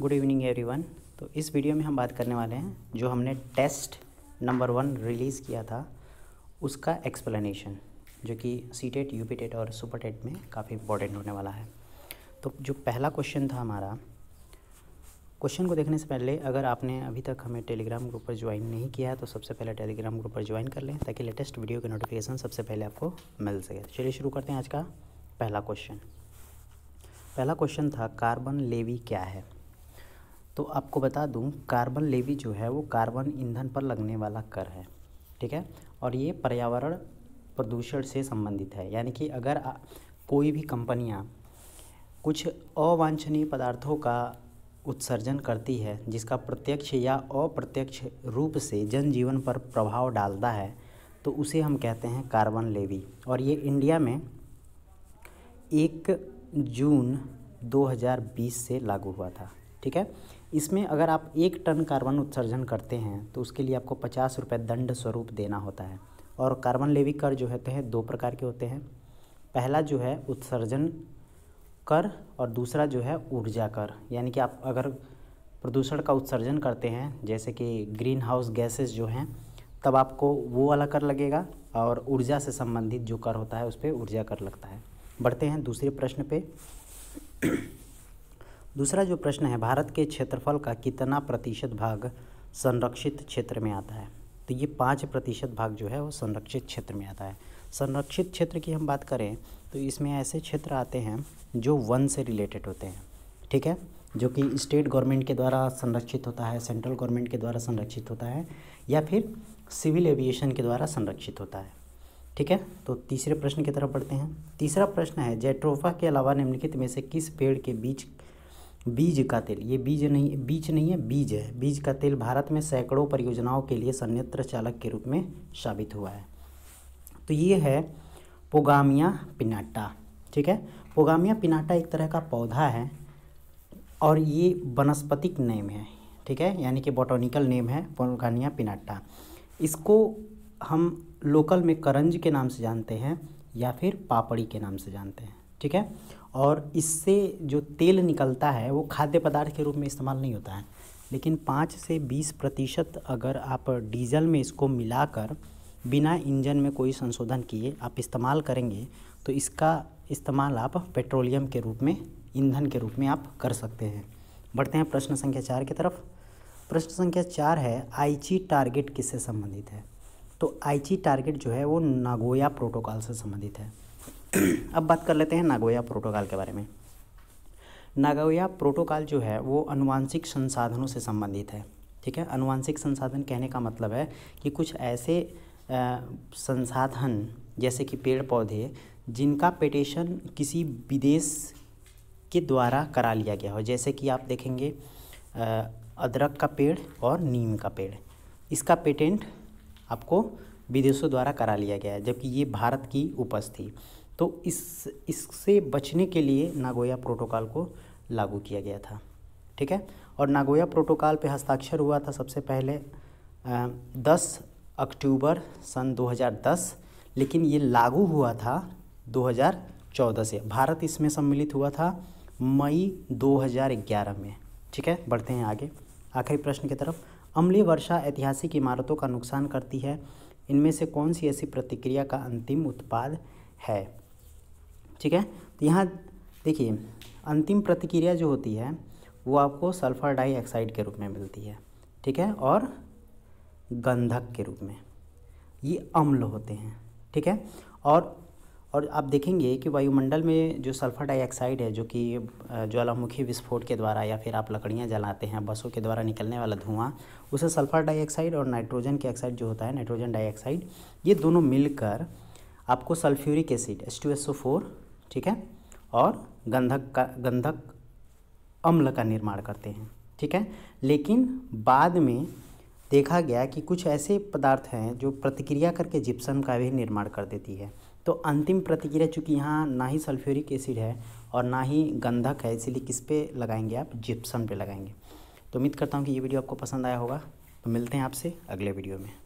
good evening everyone तो इस video में हम बात करने वाले हैं जो हमने टेस्ट नंबर वन रिलीज़ किया था उसका एक्सप्लेनेशन जो कि सी टेट यू टेट और सुपर टेट e में काफ़ी इंपॉर्टेंट होने वाला है तो जो पहला क्वेश्चन था हमारा क्वेश्चन को देखने से पहले अगर आपने अभी तक हमें टेलीग्राम ग्रुप पर ज्वाइन नहीं किया है तो सबसे पहले टेलीग्राम ग्रुप पर ज्वाइन कर लें ताकि लेटेस्ट वीडियो के नोटिफिकेशन सबसे पहले आपको मिल सके तो चलिए शुरू करते हैं आज का पहला क्वेश्चन पहला क्वेश्चन था कार्बन लेवी क्या है तो आपको बता दूं कार्बन लेवी जो है वो कार्बन ईंधन पर लगने वाला कर है ठीक है और ये पर्यावरण प्रदूषण से संबंधित है यानी कि अगर आ, कोई भी कंपनियाँ कुछ अवांछनीय पदार्थों का उत्सर्जन करती है जिसका प्रत्यक्ष या अप्रत्यक्ष रूप से जनजीवन पर प्रभाव डालता है तो उसे हम कहते हैं कार्बन लेवी और ये इंडिया में एक जून 2020 से लागू हुआ था ठीक है इसमें अगर आप एक टन कार्बन उत्सर्जन करते हैं तो उसके लिए आपको पचास रुपये दंड स्वरूप देना होता है और कार्बन लेवी कर जो होते हैं दो प्रकार के होते हैं पहला जो है उत्सर्जन कर और दूसरा जो है ऊर्जा कर यानी कि आप अगर प्रदूषण का उत्सर्जन करते हैं जैसे कि ग्रीन हाउस गैसेज जो हैं तब आपको वो वाला कर लगेगा और ऊर्जा से संबंधित जो कर होता है उस पर ऊर्जा कर लगता है बढ़ते हैं दूसरे प्रश्न पे दूसरा जो प्रश्न है भारत के क्षेत्रफल का कितना प्रतिशत भाग संरक्षित क्षेत्र में आता है तो ये पाँच प्रतिशत भाग जो है वो संरक्षित क्षेत्र में आता है संरक्षित क्षेत्र की हम बात करें तो इसमें ऐसे क्षेत्र आते हैं जो वन से रिलेटेड होते हैं ठीक है जो कि स्टेट गवर्नमेंट के द्वारा संरक्षित होता है सेंट्रल गवर्नमेंट के द्वारा संरक्षित होता है या फिर सिविल एविएशन के द्वारा संरक्षित होता है ठीक है तो तीसरे प्रश्न की तरफ बढ़ते हैं तीसरा प्रश्न है जेट्रोफा के अलावा निम्नलिखित में से किस पेड़ के बीच बीज का तेल ये बीज नहीं बीज नहीं है बीज है बीज का तेल भारत में सैकड़ों परियोजनाओं के लिए संयंत्र चालक के रूप में साबित हुआ है तो ये है पोगामिया पिनाटा ठीक है पोगामिया पिनाटा एक तरह का पौधा है और ये वनस्पतिक नेम है ठीक है यानी कि बॉटोनिकल नेम है पोगानिया पिनाटा इसको हम लोकल में करंज के नाम से जानते हैं या फिर पापड़ी के नाम से जानते हैं ठीक है और इससे जो तेल निकलता है वो खाद्य पदार्थ के रूप में इस्तेमाल नहीं होता है लेकिन पाँच से बीस प्रतिशत अगर आप डीजल में इसको मिलाकर बिना इंजन में कोई संशोधन किए आप इस्तेमाल करेंगे तो इसका इस्तेमाल आप पेट्रोलियम के रूप में ईंधन के रूप में आप कर सकते हैं बढ़ते हैं प्रश्न संख्या चार की तरफ प्रश्न संख्या चार है आईची टारगेट किससे संबंधित है तो आईची टारगेट जो है वो नागोया प्रोटोकॉल से संबंधित है अब बात कर लेते हैं नागोया प्रोटोकॉल के बारे में नागोया प्रोटोकॉल जो है वो अनुवांशिक संसाधनों से संबंधित है ठीक है अनुवांशिक संसाधन कहने का मतलब है कि कुछ ऐसे आ, संसाधन जैसे कि पेड़ पौधे जिनका पेटेशन किसी विदेश के द्वारा करा लिया गया हो जैसे कि आप देखेंगे अदरक का पेड़ और नीम का पेड़ इसका पेटेंट आपको विदेशों द्वारा करा लिया गया है जबकि ये भारत की उपज थी तो इस इससे बचने के लिए नागोया प्रोटोकॉल को लागू किया गया था ठीक है और नागोया प्रोटोकॉल पे हस्ताक्षर हुआ था सबसे पहले दस अक्टूबर सन 2010 लेकिन ये लागू हुआ था 2014 से भारत इसमें सम्मिलित हुआ था मई 2011 में ठीक है बढ़ते हैं आगे आखिरी प्रश्न की तरफ अमली वर्षा ऐतिहासिक इमारतों का नुकसान करती है इनमें से कौन सी ऐसी प्रतिक्रिया का अंतिम उत्पाद है ठीक है तो यहाँ देखिए अंतिम प्रतिक्रिया जो होती है वो आपको सल्फ़र डाइऑक्साइड के रूप में मिलती है ठीक है और गंधक के रूप में ये अम्ल होते हैं ठीक है और और आप देखेंगे कि वायुमंडल में जो सल्फ़र डाइऑक्साइड है जो कि ज्वालामुखी विस्फोट के द्वारा या फिर आप लकड़ियाँ जलाते हैं बसों के द्वारा निकलने वाला धुआं उसे सल्फ़र डाइऑक्साइड और नाइट्रोजन के ऑक्साइड जो होता है नाइट्रोजन डाइऑक्साइड ये दोनों मिलकर आपको sulphuric acid S two S O four ठीक है और गंधक का गंधक अम्ल का निर्माण करते हैं ठीक है लेकिन बाद में देखा गया कि कुछ ऐसे पदार्थ हैं जो प्रतिक्रिया करके जिप्सम का भी निर्माण कर देती है तो अंतिम प्रतिक्रिया चूँकि यहाँ ना ही सल्फ्यूरिक एसिड है और ना ही गंधक है इसीलिए किस पे लगाएंगे आप जिप्सम पे लगाएंगे तो उम्मीद करता हूँ कि ये वीडियो आपको पसंद आया होगा तो मिलते हैं आपसे अगले वीडियो में